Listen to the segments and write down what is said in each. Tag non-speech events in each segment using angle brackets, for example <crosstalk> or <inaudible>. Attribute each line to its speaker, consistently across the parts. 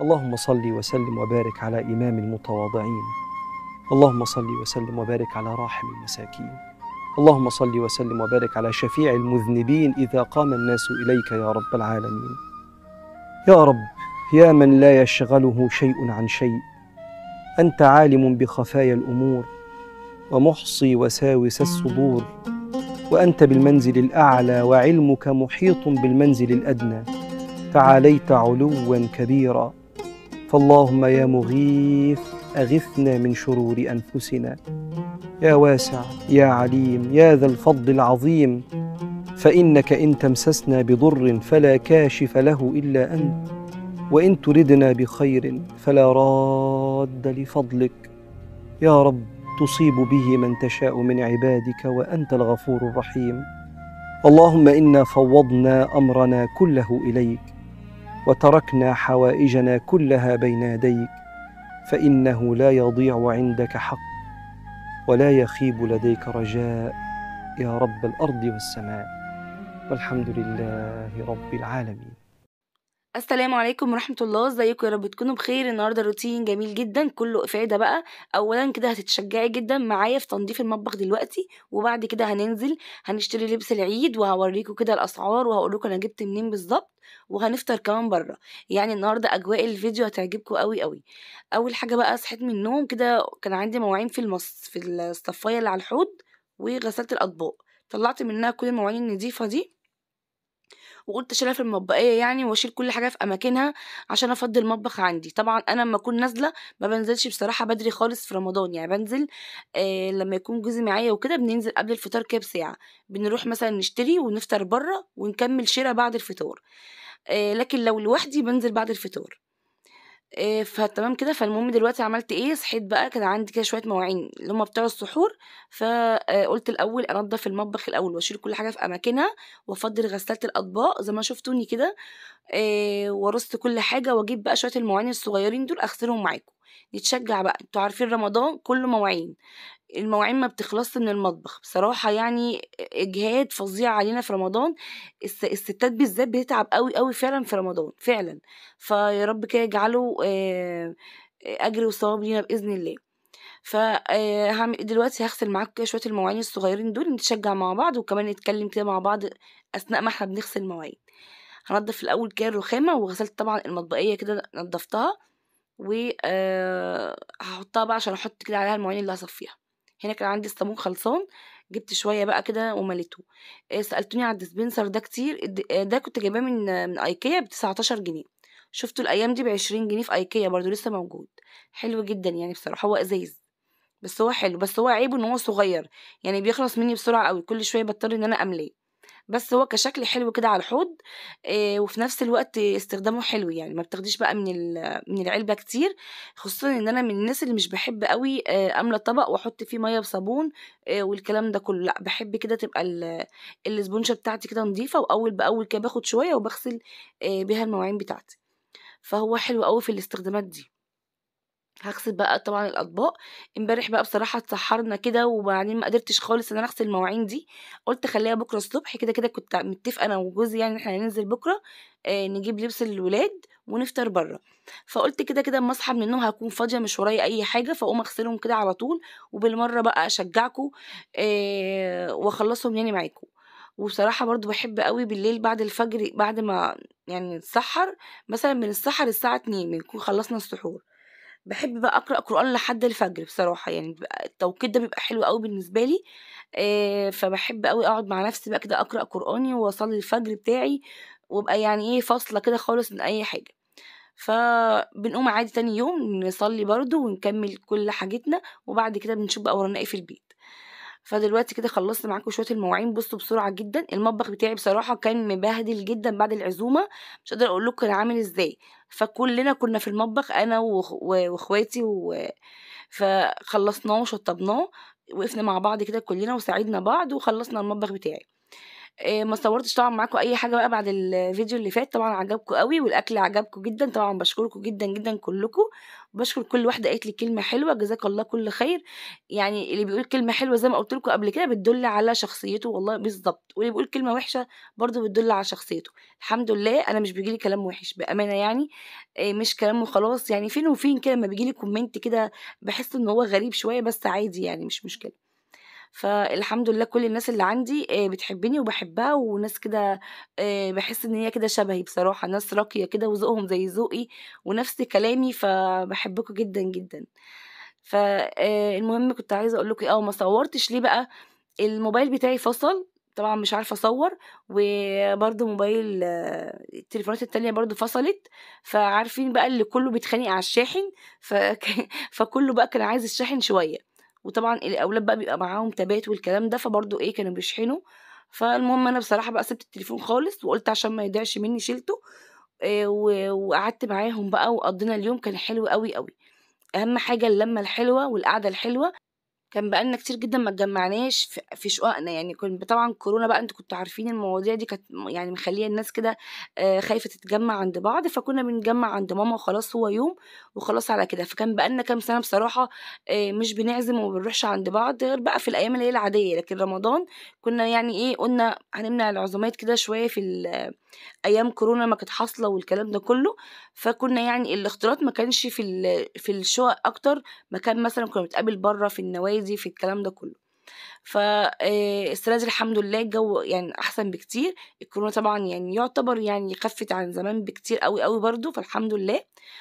Speaker 1: اللهم صل وسلم وبارك على إمام المتواضعين اللهم صل وسلم وبارك على راحم المساكين اللهم صل وسلم وبارك على شفيع المذنبين إذا قام الناس إليك يا رب العالمين يا رب يا من لا يشغله شيء عن شيء أنت عالم بخفايا الأمور ومحصي وساوس الصدور وأنت بالمنزل الأعلى وعلمك محيط بالمنزل الأدنى تعاليت علوا كبيرا فاللهم يا مغيث أغثنا من شرور أنفسنا يا واسع يا عليم يا ذا الفضل العظيم فإنك إن تمسسنا بضر فلا كاشف له إلا أنت وإن تردنا بخير فلا راد لفضلك يا رب تصيب به من تشاء من عبادك وأنت الغفور الرحيم اللهم إنا فوضنا أمرنا كله إليك وتركنا حوائجنا كلها بين يديك فانه لا يضيع عندك حق ولا يخيب لديك رجاء يا رب الارض والسماء والحمد لله رب العالمين
Speaker 2: السلام عليكم ورحمة الله ازيكم يا رب تكونوا بخير النهاردة روتين جميل جدا كله افادة بقى اولا كده هتتشجعي جدا معايا في تنظيف المطبخ دلوقتي وبعد كده هننزل هنشتري لبس العيد وهوريكم كده الاسعار وهقولكم انا جبت منين بالظبط وهنفطر كمان بره يعني النهارده اجواء الفيديو هتعجبكم قوي قوي اول حاجه بقى صحيت من النوم كده كان عندي مواعين في المص في الصفايه اللي على الحوض وغسلت الاطباق طلعت منها كل المواعين النظيفه دي وقلت اشيلها في المطبقيه يعني واشيل كل حاجه في اماكنها عشان افضي المطبخ عندي طبعا انا لما اكون نازله ما بنزلش بصراحه بدري خالص في رمضان يعني بنزل آه لما يكون جوزي معايا وكده بننزل قبل الفطار كده بساعه بنروح مثلا نشتري ونفطر بره ونكمل شراء بعد الفطار آه لكن لو لوحدي بنزل بعد الفطار آه، فتمام كده، فالمهم دلوقتي عملت إيه، صحيت بقى كان عندي كده شوية مواعين اللي هم بتوع السحور، ف آه، الأول أنضّف المطبخ الأول وأشيل كل حاجة في أماكنها وافضل غسالة الأطباق زي ما شفتوني كده، آآ، آه، كل حاجة وأجيب بقى شوية المواعين الصغيرين دول أغسلهم معاكم. نتشجع بقى انتوا عارفين رمضان كله مواعين المواعين ما بتخلصش من المطبخ بصراحه يعني اجهاد فظيع علينا في رمضان الستات بالذات بتتعب قوي قوي فعلا في رمضان فعلا فيا رب كده يجعله آه، اجر وثواب لينا باذن الله فهعمل آه، دلوقتي هغسل معاكم كده شويه المواعين الصغيرين دول نتشجع مع بعض وكمان نتكلم كده مع بعض اثناء ما احنا بنغسل المواعين هنضف الاول كده الرخامه وغسلت طبعا المطبقيه كده نضفتها وهحطها آه، بقى عشان احط كده عليها المواعين اللي هصفيها هنا كان عندي الصابون خلصان جبت شويه بقى كده ومليته آه، سالتوني على الديسبنسر ده كتير آه، ده كنت جايباه من من ايكيا ب 19 جنيه شفتوا الايام دي ب 20 جنيه في ايكيا برضو لسه موجود حلو جدا يعني بصراحه هو ازايز بس هو حلو بس هو عيبه ان هو صغير يعني بيخلص مني بسرعه قوي كل شويه بضطر ان انا املاه بس هو كشكل حلو كده على الحوض إيه وفي نفس الوقت استخدامه حلو يعني ما بتاخديش بقى من من العلبه كتير خصوصا ان انا من الناس اللي مش بحب قوي آه، املى طبق واحط فيه ميه بصابون إيه والكلام ده كله لا بحب كده تبقى الاسبونشه بتاعتي كده نظيفه واول باول كده باخد شويه وبغسل إيه بيها المواعين بتاعتي فهو حلو قوي في الاستخدامات دي هغسل بقى طبعا الاطباق امبارح بقى بصراحه اتسحرنا كده وبعدين ما قدرتش خالص ان انا اغسل المواعين دي قلت خليها بكره الصبح كده كده كنت متفقه انا وجوزي يعني احنا هننزل بكره آه نجيب لبس للولاد ونفطر بره فقلت كده كده اما اصحى من النوم هكون فاضيه مش ورايا اي حاجه فاقوم اغسلهم كده على طول وبالمره بقى اشجعكم آه واخلصهم يعني معاكم وبصراحة برضو بحب قوي بالليل بعد الفجر بعد ما يعني نتسحر مثلا بنتسحر الساعة اتنين بنكون خلصنا السحور بحب بقى اقرا قران لحد الفجر بصراحه يعني التوقيت ده بيبقى حلو قوي بالنسبه لي فبحب قوي اقعد مع نفسي بقى كده اقرا قراني واصلي الفجر بتاعي وابقى يعني ايه فاصله كده خالص من اي حاجه فبنقوم عادي تاني يوم نصلي برضو ونكمل كل حاجتنا وبعد كده بنشوف بقى ورانا ايه في البيت فدلوقتي كده خلصت معاكم شويه المواعين بصوا بسرعه جدا المطبخ بتاعي بصراحه كان مبهدل جدا بعد العزومه مش قادره اقول لكم كان عامل ازاي فكلنا كنا في المطبخ انا واخواتي و... فخلصناه وشطبناه وقفنا مع بعض كده كلنا وساعدنا بعض وخلصنا المطبخ بتاعي آه، ما صورتش طبعا معاكم اي حاجه بقى بعد الفيديو اللي فات طبعا عجبكم قوي والاكل عجبكم جدا طبعا بشكركم جدا جدا كلكم بشكر كل واحده قالت لي كلمه حلوه جزاك الله كل خير يعني اللي بيقول كلمه حلوه زي ما قلت لكم قبل كده بتدل على شخصيته والله بالظبط واللي بيقول كلمه وحشه برضو بتدل على شخصيته الحمد لله انا مش بيجيلي كلام وحش بامانه يعني آه، مش كلام وخلاص يعني فين وفين كده لما بيجيلي كومنت كده بحس ان هو غريب شويه بس عادي يعني مش مشكله فالحمد لله كل الناس اللي عندي آه، بتحبني وبحبها وناس كده آه، بحس ان هي كده شبهي بصراحه ناس راقيه كده وذوقهم زي ذوقي ونفس كلامي فبحبكم جدا جدا فالمهم آه، كنت عايزه اقول لكم اه ما صورتش ليه بقى الموبايل بتاعي فصل طبعا مش عارفه اصور وبرده موبايل التليفونات التانية برده فصلت فعارفين بقى اللي كله بيتخانق على الشاحن فك... <laughs> فكله بقى كان عايز الشاحن شويه وطبعا الاولاد بقى بيبقى معاهم تبات والكلام ده فبرضه ايه كانوا بيشحنوا فالمهم انا بصراحه بقى سبت التليفون خالص وقلت عشان ما يضيعش مني شيلته آه، وقعدت معاهم بقى وقضينا اليوم كان حلو قوي قوي اهم حاجه اللمه الحلوه والقعده الحلوه كان بقالنا كتير جدا ما اتجمعناش في, شققنا يعني كان طبعا كورونا بقى انتوا كنتوا عارفين المواضيع دي كانت يعني مخليه الناس كده آه، خايفه تتجمع عند بعض فكنا بنتجمع عند ماما وخلاص هو يوم وخلاص على كده فكان بقالنا كام سنه بصراحه آه، مش بنعزم وما بنروحش عند بعض غير بقى في الايام اللي هي العاديه لكن رمضان كنا يعني ايه قلنا هنمنع العزومات كده شويه في ايام كورونا ما كانت حاصله والكلام ده كله فكنا يعني الاختلاط ما كانش في في الشقق اكتر مكان مثلا كنا بنتقابل بره في النوادي عادي في الكلام ده كله فالسنه آه، دي الحمد لله الجو يعني احسن بكتير الكورونا طبعا يعني يعتبر يعني خفت عن زمان بكتير قوي قوي برضو فالحمد لله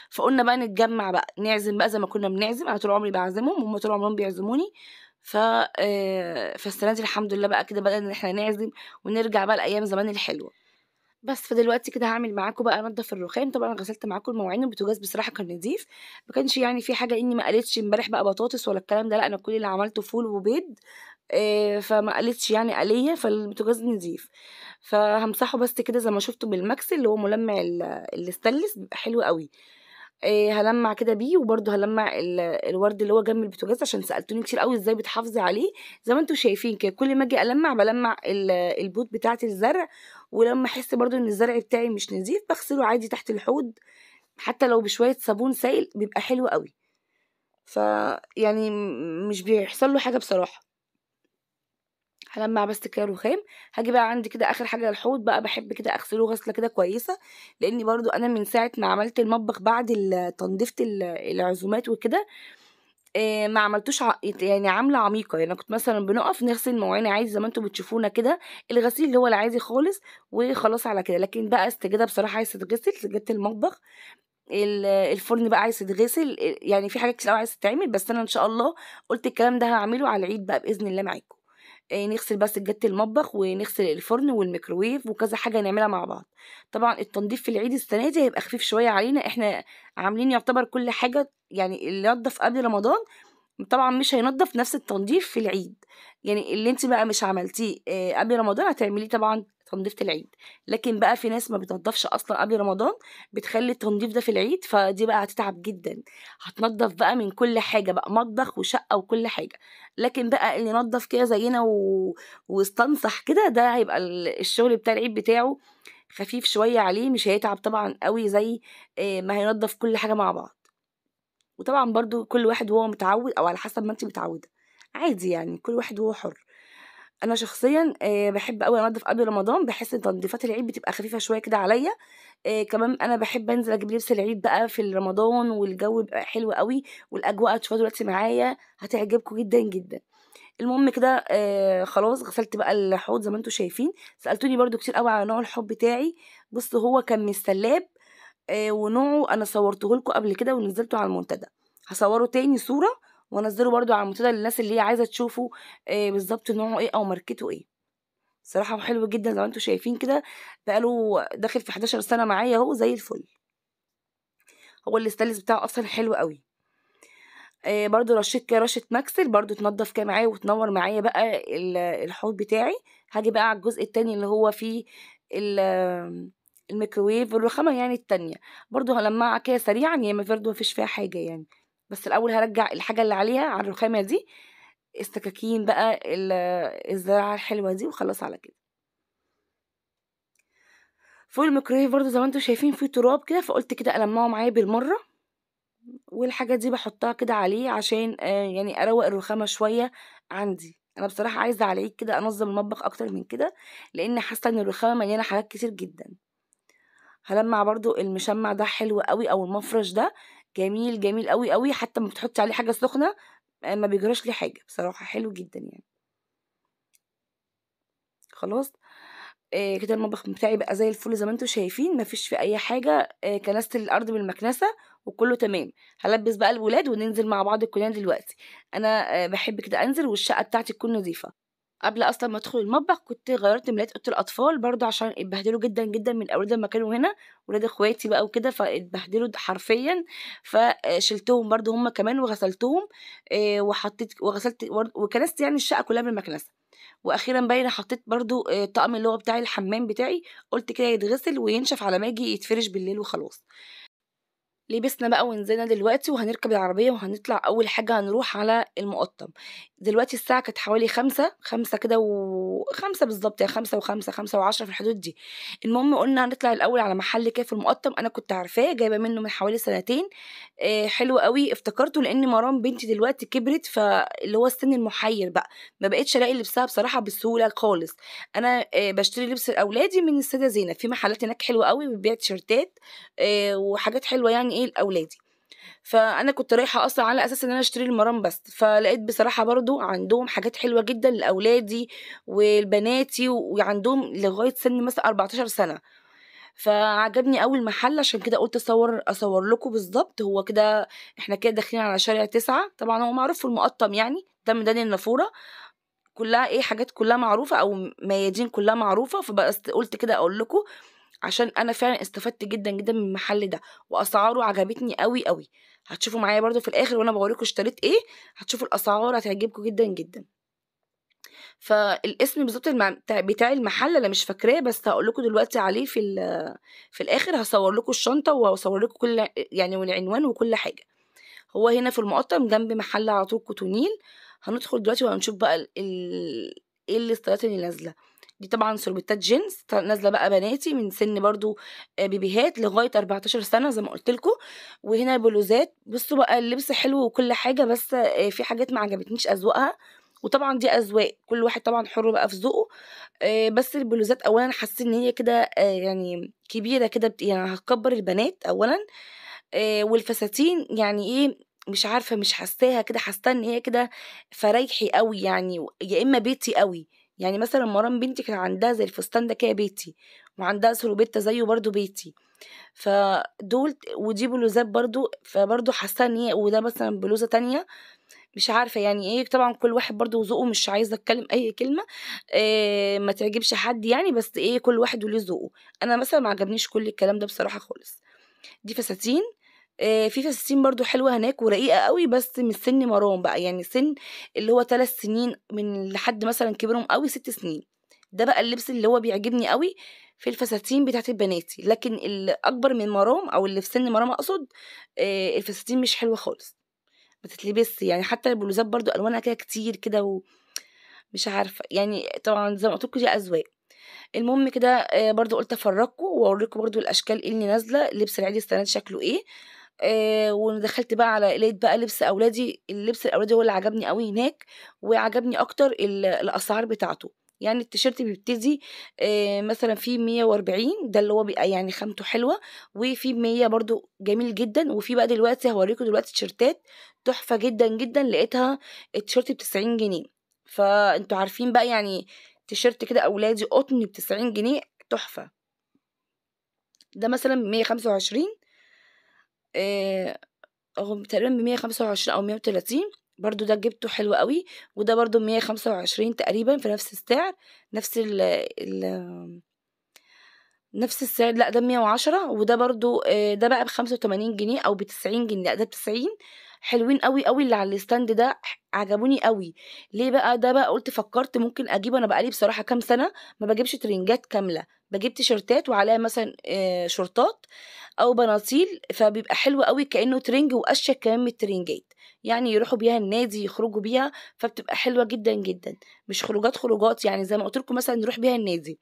Speaker 2: فقلنا بقى نتجمع بقى نعزم بقى زي ما كنا بنعزم انا طول عمري بعزمهم وهم طول عمرهم بيعزموني ف آه، فالسنه دي الحمد لله بقى كده بدانا ان احنا نعزم ونرجع بقى لايام زمان الحلوه بس فدلوقتي كده هعمل معاكم بقى انضف الرخام طبعا غسلت معاكم المواعين البوتاجاز بصراحه كان نضيف ما كانش يعني في حاجه اني ما قلتش امبارح بقى بطاطس ولا الكلام ده لا انا كل اللي عملته فول وبيض إيه فما قلتش يعني قليه فالبوتاجاز نضيف فهمسحه بس كده زي ما شفتوا بالماكس اللي هو ملمع الاستانلس بيبقى حلو قوي إيه هلمع كده بيه وبرده هلمع الورد اللي هو جنب البوتاجاز عشان سالتوني كتير قوي ازاي بتحافظي عليه زي ما انتم شايفين كده كل ما اجي المع بلمع البوت بتاعه الزرع ولما احس برضو ان الزرع بتاعي مش نظيف بغسله عادي تحت الحوض حتى لو بشويه صابون سائل بيبقى حلو قوي ف يعني مش بيحصل له حاجه بصراحه هلمع بس كده الرخام هاجي بقى عندي كده اخر حاجه الحوض بقى بحب كده اغسله غسله كده كويسه لاني برضو انا من ساعه ما عملت المطبخ بعد تنظيفه العزومات وكده آه، ما عملتوش يعني عامله عميقه يعني كنت مثلا بنقف نغسل مواعين عادي زي ما انتم بتشوفونا كده الغسيل اللي هو العادي خالص وخلاص على كده لكن بقى استجده بصراحه عايزه تتغسل سجاده المطبخ الفرن بقى عايز يتغسل يعني في حاجات كتير قوي عايز تتعمل بس انا ان شاء الله قلت الكلام ده هعمله على العيد بقى باذن الله معاكم نغسل بس جت المطبخ ونغسل الفرن والميكروويف وكذا حاجة نعملها مع بعض طبعا التنظيف في العيد السنة دي هيبقى خفيف شوية علينا احنا عاملين يعتبر كل حاجة يعني اللي نضف قبل رمضان طبعا مش هينضف نفس التنظيف في العيد يعني اللي انت بقى مش عملتيه آه، قبل رمضان هتعمليه طبعا تنظيف العيد لكن بقى في ناس ما بتنضفش اصلا قبل رمضان بتخلي التنظيف ده في العيد فدي بقى هتتعب جدا هتنضف بقى من كل حاجه بقى مطبخ وشقه وكل حاجه لكن بقى اللي نضف كده زينا و... واستنصح كده ده هيبقى الشغل بتاع العيد بتاعه خفيف شويه عليه مش هيتعب طبعا قوي زي آه، ما هينضف كل حاجه مع بعض وطبعا برضو كل واحد وهو متعود او على حسب ما انت متعوده عادي يعني كل واحد وهو حر انا شخصيا آه، بحب قوي انضف قبل رمضان بحس ان تنظيفات العيد بتبقى خفيفه شويه كده عليا آه، كمان انا بحب انزل اجيب لبس العيد بقى في رمضان والجو بيبقى حلو قوي والاجواء هتشوفها دلوقتي معايا هتعجبكم جدا جدا المهم كده آه، خلاص غسلت بقى الحوض زي ما انتم شايفين سالتوني برده كتير قوي على نوع الحوض بتاعي بص هو كان من السلاب ونوعه انا صورته لكم قبل كده ونزلته على المنتدى هصوره تاني صوره وانزله برده على المنتدى للناس اللي هي عايزه تشوفه آه، بالظبط نوعه ايه او ماركته ايه صراحه حلو جدا زي ما انتم شايفين كده بقاله داخل في 11 سنه معايا اهو زي الفل هو الستايلز بتاعه اصلا حلو قوي آه، برضو رشيت كده رشه ماكسل برضو تنضف كده معايا وتنور معايا بقى الحوض بتاعي هاجي بقى على الجزء التاني اللي هو فيه الميكرويف والرخامه يعني التانية برضو هلمعها كده سريعا يا ما فيش مفيش فيها حاجه يعني بس الاول هرجع الحاجه اللي عليها على الرخامه دي السكاكين بقى الزراعه الحلوه دي وخلاص على كده فوق الميكرويف برضو زي ما انتم شايفين فيه تراب كده فقلت كده المعه معايا بالمره والحاجه دي بحطها كده عليه عشان آه، يعني اروق الرخامه شويه عندي انا بصراحه عايزه عليك كده انظم المطبخ اكتر من كده لان حاسه ان الرخامه مليانه حاجات كتير جدا هلمع برضو المشمع ده حلو قوي او المفرش ده جميل جميل قوي قوي حتى ما بتحطي عليه حاجه سخنه آه، ما بيجراش ليه حاجه بصراحه حلو جدا يعني خلاص آه كده المطبخ بتاعي بقى زي الفل زي ما انتم شايفين مفيش في اي حاجه آه كنست الارض بالمكنسه وكله تمام هلبس بقى الولاد وننزل مع بعض الكليه دلوقتي انا آه بحب كده انزل والشقه بتاعتي تكون نظيفه قبل اصلا ما ادخل المطبخ كنت غيرت ملايات اوضه الاطفال برضو عشان اتبهدلوا جدا جدا من اولاد لما كانوا هنا ولاد اخواتي بقى وكده فاتبهدلوا حرفيا فشلتهم برضو هم كمان وغسلتهم آه، وحطيت وغسلت وكنست يعني الشقه كلها بالمكنسه واخيرا باين حطيت برضو الطقم آه، اللي هو بتاع الحمام بتاعي قلت كده يتغسل وينشف على ما اجي يتفرش بالليل وخلاص لبسنا بقى ونزلنا دلوقتي وهنركب العربية وهنطلع أول حاجة هنروح على المقطم دلوقتي الساعة كانت حوالي خمسة خمسة كده وخمسة بالظبط يعني خمسة وخمسة خمسة وعشرة في الحدود دي المهم قلنا هنطلع الأول على محل كده في المقطم أنا كنت عارفاه جايبة منه من حوالي سنتين آه، حلو قوي افتكرته لأن مرام بنتي دلوقتي كبرت فاللي هو السن المحير بقى ما بقتش ألاقي لبسها بصراحة بسهولة خالص أنا آه، بشتري لبس لأولادي من السيدة زينب في محلات هناك حلوة قوي بتبيع تيشرتات آه، وحاجات حلوة يعني ايه لاولادي فانا كنت رايحه اصلا على اساس ان انا اشتري المرام بس فلقيت بصراحه برضو عندهم حاجات حلوه جدا لاولادي ولبناتي وعندهم لغايه سن مثلا 14 سنه فعجبني اول المحل عشان كده قلت اصور اصور لكم بالظبط هو كده احنا كده داخلين على شارع تسعة طبعا هو معروف في المقطم يعني ده ميدان النافوره كلها ايه حاجات كلها معروفه او ميادين كلها معروفه فبقى قلت كده اقول لكم عشان انا فعلا استفدت جدا جدا من المحل ده واسعاره عجبتني قوي قوي هتشوفوا معايا برده في الاخر وانا بوريكم اشتريت ايه هتشوفوا الاسعار هتعجبكم جدا جدا فالاسم بالظبط بتاع المحل انا مش فاكراه بس هقول لكم دلوقتي عليه في ال... في الاخر هصور لكم الشنطه وهصور لكم كل يعني والعنوان وكل حاجه هو هنا في المقطم جنب محل على طول كوتونيل هندخل دلوقتي وهنشوف بقى ال... ايه الاستايلات اللي نازله دي طبعا سوربتات جينز نازله بقى بناتي من سن برضو آه، بيبيهات لغايه 14 سنه زي ما قلت وهنا بلوزات بصوا بقى اللبس حلو وكل حاجه بس آه، في حاجات ما عجبتنيش اذواقها وطبعا دي اذواق كل واحد طبعا حر بقى في ذوقه آه، بس البلوزات اولا حسيت ان هي كده يعني كبيره كده يعني هتكبر البنات اولا والفساتين يعني ايه مش عارفه مش حساها كده حاسه ان هي كده فريحي قوي يعني يا اما بيتي قوي يعني مثلا مرام بنتي كان عندها زي الفستان ده كده بيتي وعندها سروبيتا زيه برضو بيتي فدول ودي بلوزات برضو فبرضو حاسه ان هي وده مثلا بلوزه تانية مش عارفه يعني ايه طبعا كل واحد برضو وذوقه مش عايزه اتكلم اي كلمه إيه ما تعجبش حد يعني بس ايه كل واحد وليه ذوقه انا مثلا ما عجبنيش كل الكلام ده بصراحه خالص دي فساتين آه، في فساتين برضو حلوه هناك ورقيقه قوي بس من سن مرام بقى يعني سن اللي هو ثلاث سنين من لحد مثلا كبرهم قوي ست سنين ده بقى اللبس اللي هو بيعجبني قوي في الفساتين بتاعت بناتي لكن الاكبر من مرام او اللي في سن مرام اقصد آه، الفساتين مش حلوه خالص ما تتلبس يعني حتى البلوزات برضو الوانها كده كتير كده ومش عارفه يعني طبعا زي ما قلت دي اذواق المهم كده آه، برضو قلت افرجكم واوريكم برضو الاشكال إيه اللي نازله لبس العيد السنه شكله ايه آه، ودخلت بقى على لقيت بقى لبس أولادي اللبس الأولادي هو اللي عجبني قوي هناك وعجبني أكتر الأسعار بتاعته يعني التيشيرت بيبتدي آه، مثلا في 140 ده اللي هو بيبقى يعني خامته حلوه وفي 100 برده جميل جدا وفي بقى دلوقتي هوريكم دلوقتي تيشيرتات تحفه جدا جدا لقيتها التيشيرت ب 90 جنيه فانتوا عارفين بقى يعني تيشيرت كده اولادي قطن ب 90 جنيه تحفه ده مثلا 125 آه، تقريبا بمية خمسة وعشرين أو مية وتلاتين برضو ده جبته حلو قوي وده برضو مية خمسة وعشرين تقريبا في نفس السعر نفس ال ال نفس السعر لا ده مية وعشرة وده برضو آه، ده بقى بخمسة وتمانين جنيه أو بتسعين جنيه لا ده بتسعين حلوين قوي قوي اللي على الستاند ده عجبوني قوي ليه بقى ده بقى قلت فكرت ممكن اجيبه انا بقالي بصراحه كام سنه ما بجيبش ترنجات كامله بجيب تيشرتات وعليها مثلا آه، شورتات او بناطيل فبيبقى حلو قوي كانه ترنج واشيك كمان من الترنجات يعني يروحوا بيها النادي يخرجوا بيها فبتبقى حلوه جدا جدا مش خروجات خروجات يعني زي ما قلت لكم مثلا نروح بيها النادي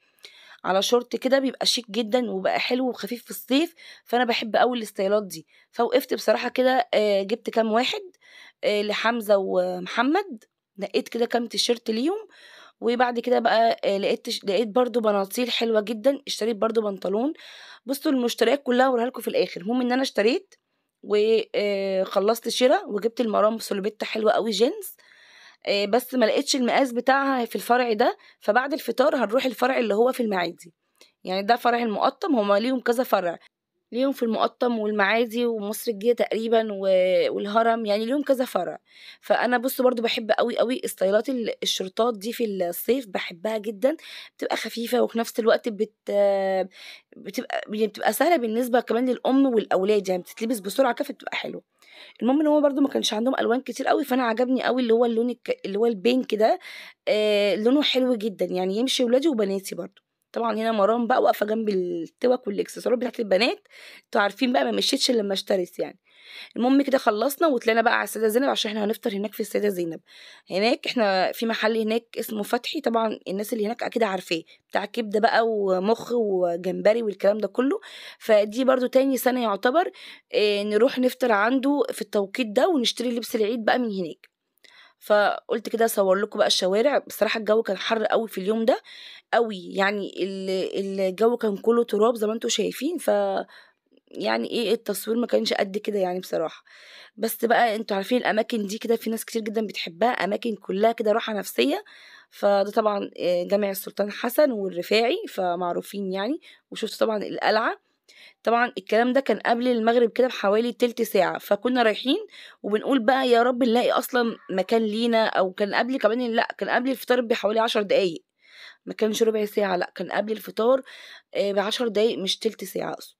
Speaker 2: على شورت كده بيبقى شيك جدا وبقى حلو وخفيف في الصيف فانا بحب قوي الستايلات دي فوقفت بصراحه كده جبت كام واحد لحمزه ومحمد نقيت كده كام تيشيرت ليهم وبعد كده بقى لقيت لقيت برده بناطيل حلوه جدا اشتريت برده بنطلون بصوا المشتريات كلها هوريها لكم في الاخر المهم ان انا اشتريت وخلصت شراء وجبت المرام سولوبيتا حلوه قوي جينز آه، بس ما لقيتش المقاس بتاعها في الفرع ده فبعد الفطار هنروح الفرع اللي هو في المعادي يعني ده فرع المقطم هما ليهم كذا فرع ليهم في المقطم والمعادي ومصر الجديده تقريبا والهرم يعني ليهم كذا فرع فانا بص برضو بحب قوي قوي استايلات الشرطات دي في الصيف بحبها جدا بتبقى خفيفه وفي نفس الوقت بت بتبقى يعني بتبقى سهله بالنسبه كمان للام والاولاد يعني بتتلبس بسرعه كده بتبقى حلوه المهم ان هو برده ما كانش عندهم الوان كتير قوي فانا عجبني قوي اللي هو اللون الك... اللي هو البينك ده آه لونه حلو جدا يعني يمشي ولادي وبناتي برده طبعا هنا مرام بقى واقفه جنب التوك والاكسسوارات بتاعت البنات انتوا عارفين بقى ما مشيتش الا لما اشتريت يعني المهم كده خلصنا وطلعنا بقى على السيده زينب عشان احنا هنفطر هناك في السيده زينب هناك احنا في محل هناك اسمه فتحي طبعا الناس اللي هناك اكيد عارفاه بتاع كبده بقى ومخ وجمبري والكلام ده كله فدي برضو تاني سنه يعتبر آه، نروح نفطر عنده في التوقيت ده ونشتري لبس العيد بقى من هناك فقلت كده اصور لكم بقى الشوارع بصراحه الجو كان حر قوي في اليوم ده قوي يعني الجو كان كله تراب زي ما انتم شايفين ف يعني ايه التصوير ما كانش قد كده يعني بصراحه بس بقى انتوا عارفين الاماكن دي كده في ناس كتير جدا بتحبها اماكن كلها كده راحه نفسيه فده طبعا آه، جامع السلطان حسن والرفاعي فمعروفين يعني وشفت طبعا القلعه طبعًا الكلام ده كان قبل المغرب كده بحوالي تِلت ساعة، فكنا رايحين وبنقول بقى يا رب نلاقي أصلًا مكان لينا أو كان قبل كمان لأ، كان قبل الفطار بحوالي عشر دقايق، ما كانش ربع ساعة لأ، كان قبل الفطار آه، بعشر دقايق مش تِلت ساعة أقصد.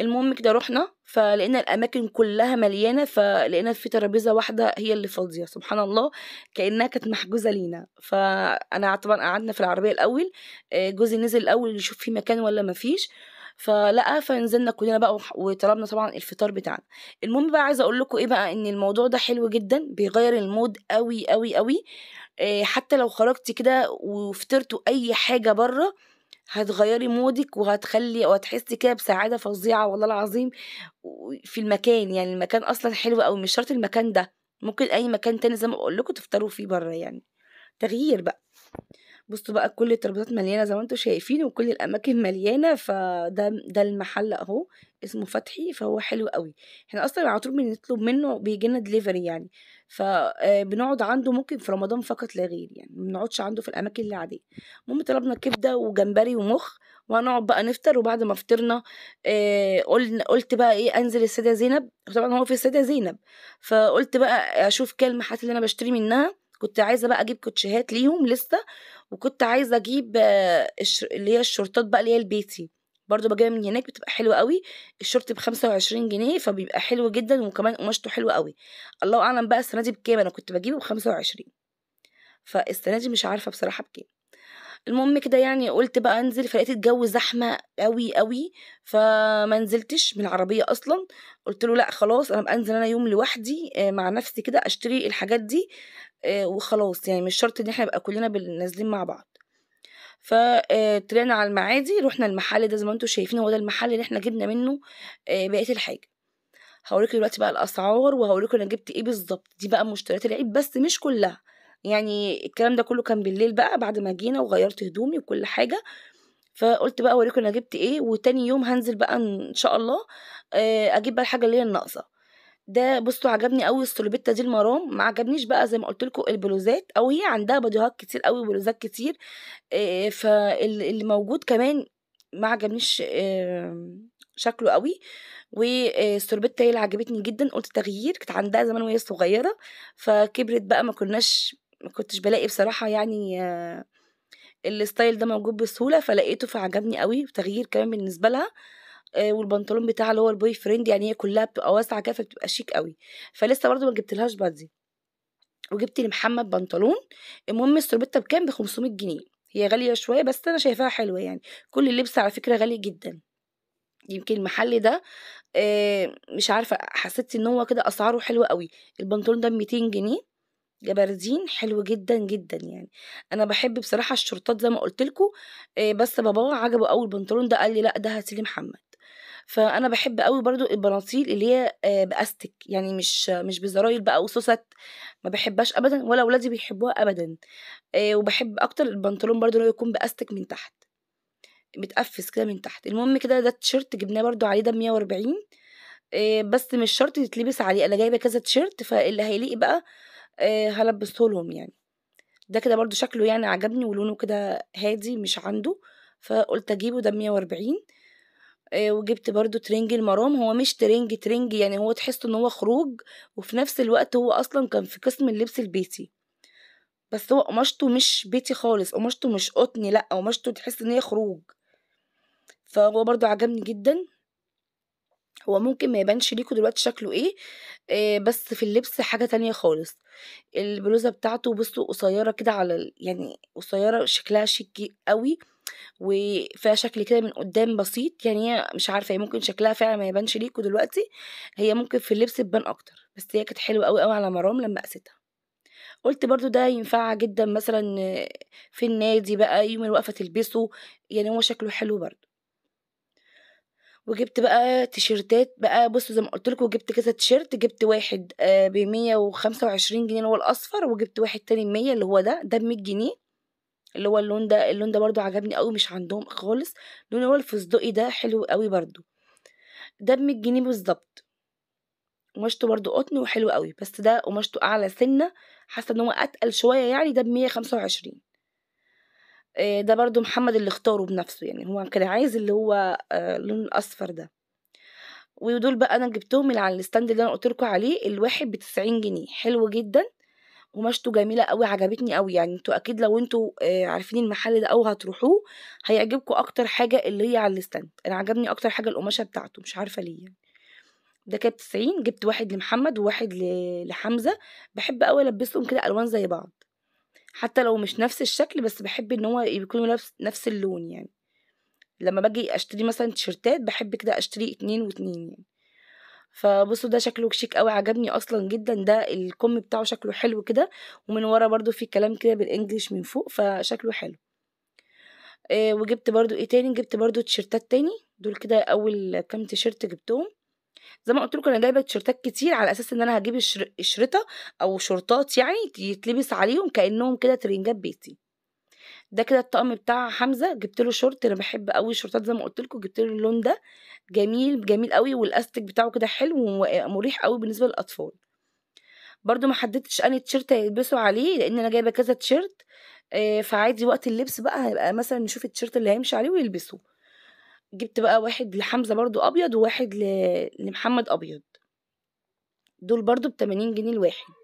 Speaker 2: المهم كده رُحنا، فلقينا الأماكن كلّها مليانة، فلقينا في ترابيزة واحدة هي اللي فاضية، سبحان الله كإنها كانت محجوزة لينا، فأنا طبعًا قعدنا في العربية الأول، آه، جوزي نزل الأول يشوف في مكان ولا مفيش فيش فلا فنزلنا كلنا بقى وطلبنا طبعا الفطار بتاعنا المهم بقى عايزه اقول لكم ايه بقى ان الموضوع ده حلو جدا بيغير المود قوي قوي قوي آه، حتى لو خرجتي كده وفطرتوا اي حاجه بره هتغيري مودك وهتخلي وهتحسي كده بسعاده فظيعه والله العظيم في المكان يعني المكان اصلا حلو قوي مش شرط المكان ده ممكن اي مكان تاني زي ما بقول لكم تفطروا فيه بره يعني تغيير بقى بصوا بقى كل الترابيزات مليانه زي ما انتم شايفين وكل الاماكن مليانه فده ده المحل اهو اسمه فتحي فهو حلو قوي احنا اصلا على طول بنطلب منه بيجي لنا دليفري يعني فبنقعد آه، عنده ممكن في رمضان فقط لا غير يعني ما بنقعدش عنده في الاماكن اللي عاديه المهم طلبنا كبده وجمبري ومخ وهنقعد بقى نفطر وبعد ما فطرنا آه قلنا قلت بقى ايه انزل السيده زينب طبعا هو في السيده زينب فقلت بقى اشوف كلمه المحلات اللي انا بشتري منها كنت عايزه بقى اجيب كوتشيهات ليهم لسه وكنت عايزه اجيب اللي هي الشورتات بقى اللي هي البيتي برضو بجيبها من هناك بتبقى حلوه قوي الشورت ب 25 جنيه فبيبقى حلو جدا وكمان قماشته حلوه قوي الله اعلم بقى السنه دي بكام انا كنت بجيبه ب 25 فالسنه دي مش عارفه بصراحه بكام المهم كده يعني قلت بقى انزل فلقيت الجو زحمه قوي قوي فما نزلتش من العربيه اصلا قلت له لا خلاص انا بنزل انا يوم لوحدي آه، مع نفسي كده اشتري الحاجات دي آه، وخلاص يعني مش شرط ان احنا نبقى كلنا نازلين مع بعض فطلعنا آه، على المعادي رحنا المحل ده زي ما انتم شايفين هو ده المحل اللي احنا جبنا منه آه، بقيه الحاجه هوريكم دلوقتي بقى الاسعار وهوريكم انا جبت ايه بالظبط دي بقى مشتريات العيد بس مش كلها يعني الكلام ده كله كان بالليل بقى بعد ما جينا وغيرت هدومي وكل حاجه فقلت بقى اوريكم انا جبت ايه وتاني يوم هنزل بقى ان شاء الله اجيب بقى الحاجه اللي هي الناقصه ده بصوا عجبني قوي السولوبيتا دي المرام ما عجبنيش بقى زي ما قلت لكم البلوزات او هي عندها بديهات كتير قوي بلوزات كتير آه، فاللي موجود كمان ما عجبنيش شكله قوي والسوربيتا هي اللي عجبتني جدا قلت تغيير كانت عندها زمان وهي صغيره فكبرت بقى ما كناش ما كنتش بلاقي بصراحه يعني آه، الستايل ده موجود بسهوله فلقيته فعجبني قوي وتغيير كمان بالنسبه لها آه، والبنطلون بتاعها اللي هو البوي فريند يعني هي كلها بتبقى واسعه كده فبتبقى شيك قوي فلسه برضو ما جبتلهاش بادي وجبت لمحمد بنطلون المهم السربته بكام ب 500 جنيه هي غاليه شويه بس انا شايفاها حلوه يعني كل اللبس على فكره غالي جدا يمكن المحل ده آه، مش عارفه حسيت ان هو كده اسعاره حلوه قوي البنطلون ده ب 200 جنيه جبردين حلو جدا جدا يعني انا بحب بصراحه الشرطات زي ما قلت لكم آه، بس بابا عجبه اول بنطلون ده قال لي لا ده هاتلي محمد فانا بحب قوي برضو البناطيل اللي هي آه، باستك يعني مش مش بزراير بقى وسوست ما بحبهاش ابدا ولا اولادي بيحبوها ابدا آه، وبحب اكتر البنطلون برضو اللي يكون باستك من تحت متقفز كده من تحت المهم كده ده التيشيرت جبناه برضو عليه ده 140 آه، بس مش شرط يتلبس عليه انا جايبه كذا تيشيرت فاللي هيليق بقى هلبسه لهم يعني ده كده برضو شكله يعني عجبني ولونه كده هادي مش عنده فقلت اجيبه ده 140 آه، وجبت برضو ترنج المرام هو مش ترنج ترنج يعني هو تحس ان هو خروج وفي نفس الوقت هو اصلا كان في قسم اللبس البيتي بس هو قماشته مش بيتي خالص قماشته مش قطني لا قماشته تحس ان هي خروج فهو برضو عجبني جدا هو ممكن ما يبانش ليكوا دلوقتي شكله ايه, إيه بس في اللبس حاجة تانية خالص البلوزة بتاعته بصوا قصيرة كده على يعني قصيرة شكلها شيك قوي وفيها شكل كده من قدام بسيط يعني هي مش عارفه هي ممكن شكلها فعلا ما يبانش ليكوا دلوقتي هي ممكن في اللبس تبان اكتر بس هي كانت حلوه قوي قوي على مرام لما قستها قلت برضو ده ينفع جدا مثلا في النادي بقى يوم الوقفه تلبسه يعني هو شكله حلو برضو وجبت بقى تيشرتات بقى بصوا زي ما قلت لكم جبت كذا تيشرت جبت واحد آه، ب 125 جنيه اللي هو الاصفر وجبت واحد تاني ب 100 اللي هو ده ده ب 100 جنيه اللي هو اللون ده اللون ده برضو عجبني قوي مش عندهم خالص اللون هو الفستقي ده حلو قوي برضو ده بمية جنيه بالظبط قماشته برضو قطن وحلو قوي بس ده قماشته اعلى سنه حاسه ان هو اتقل شويه يعني ده بمية خمسة وعشرين آه، ده برضو محمد اللي اختاره بنفسه يعني هو كان عايز اللي هو آه، اللون الاصفر ده ودول بقى انا جبتهم من على الستاند اللي انا قلت عليه الواحد بتسعين جنيه حلو جدا قماشته جميلة قوي عجبتني قوي يعني انتوا اكيد لو انتوا آه، عارفين المحل ده او هتروحوه هيعجبكم اكتر حاجة اللي هي على الستاند انا عجبني اكتر حاجة القماشة بتاعته مش عارفة ليه يعني ده كان تسعين جبت واحد لمحمد وواحد لحمزة بحب قوي البسهم كده الوان زي بعض حتى لو مش نفس الشكل بس بحب ان هو يكونوا نفس نفس اللون يعني لما باجي اشتري مثلا تيشرتات بحب كده اشتري اتنين واتنين يعني فبصوا ده شكله شيك قوي عجبني اصلا جدا ده الكم بتاعه شكله حلو كده ومن ورا برضو في كلام كده بالانجلش من فوق فشكله حلو إيه وجبت برضو ايه تاني جبت برضو تيشرتات تاني دول كده اول كام تيشرت جبتهم زي ما قلت لكم انا جايبه تيشرتات كتير على اساس ان انا هجيب الشرطه او شرطات يعني يتلبس عليهم كانهم كده ترنجات بيتي ده كده الطقم بتاع حمزه جبت له شورت انا بحب قوي الشورتات زي ما قلت لكم جبت له اللون ده جميل جميل قوي والاستك بتاعه كده حلو ومريح آه، قوي بالنسبه للاطفال برده ما حددتش انهي تيشيرت هيلبسوا عليه لان انا جايبه كذا تيشيرت آه، فعادي وقت اللبس بقى هيبقى مثلا نشوف التيشيرت اللي هيمشي عليه ويلبسه جبت بقى واحد لحمزه برضو ابيض وواحد ل... لمحمد ابيض دول برضو ب 80 جنيه الواحد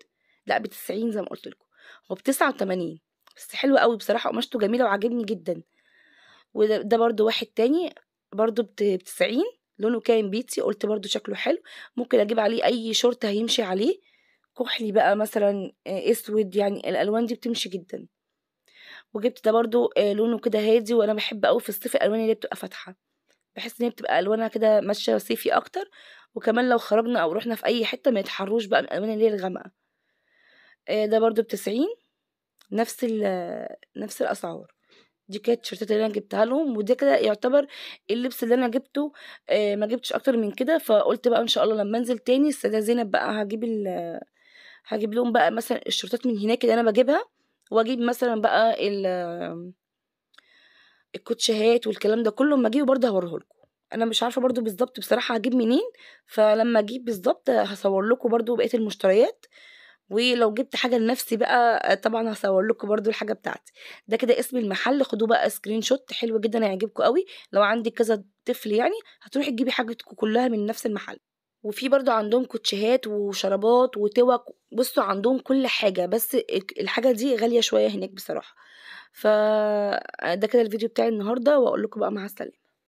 Speaker 2: لا ب 90 زي ما قلت لكم هو ب 89 بس حلو قوي بصراحة قماشته جميلة وعاجبني جدا وده برضو واحد تاني برضو بتسعين لونه كان بيتي قلت برضو شكله حلو ممكن اجيب عليه اي شورت هيمشي عليه كحلي بقى مثلا آه، اسود يعني الالوان دي بتمشي جدا وجبت ده برضو آه، لونه كده هادي وانا بحب قوي في الصيف الالوان اللي بتبقى فاتحه بحس ان هي بتبقى الوانها كده ماشيه صيفي اكتر وكمان لو خرجنا او رحنا في اي حته ما يتحروش بقى من الالوان اللي هي الغامقه آه، ده برضو بتسعين نفس نفس الاسعار دي كانت التيشيرتات اللي انا جبتها لهم وده كده يعتبر اللبس اللي انا جبته آه، ما جبتش اكتر من كده فقلت بقى ان شاء الله لما انزل تاني السيده زينب بقى هجيب هجيب لهم بقى مثلا الشورتات من هناك اللي انا بجيبها واجيب مثلا بقى ال الكوتشيهات والكلام ده كله اما اجيبه برضه هوريه لكم انا مش عارفه برضه بالظبط بصراحه هجيب منين فلما اجيب بالظبط هصور لكم برضو بقيه المشتريات ولو جبت حاجه لنفسي بقى آه، طبعا هصور لكم برده الحاجه بتاعتي ده كده اسم المحل خدوه بقى سكرين شوت حلو جدا هيعجبكم قوي لو عندك كذا طفل يعني هتروحي تجيبي حاجتكم كلها من نفس المحل وفي برضه عندهم كوتشيهات وشرابات وتوك بصوا عندهم كل حاجة بس الحاجة دي غالية شوية هناك بصراحة فده آه، كده الفيديو بتاعي النهاردة واقول لكم بقى مع السلامة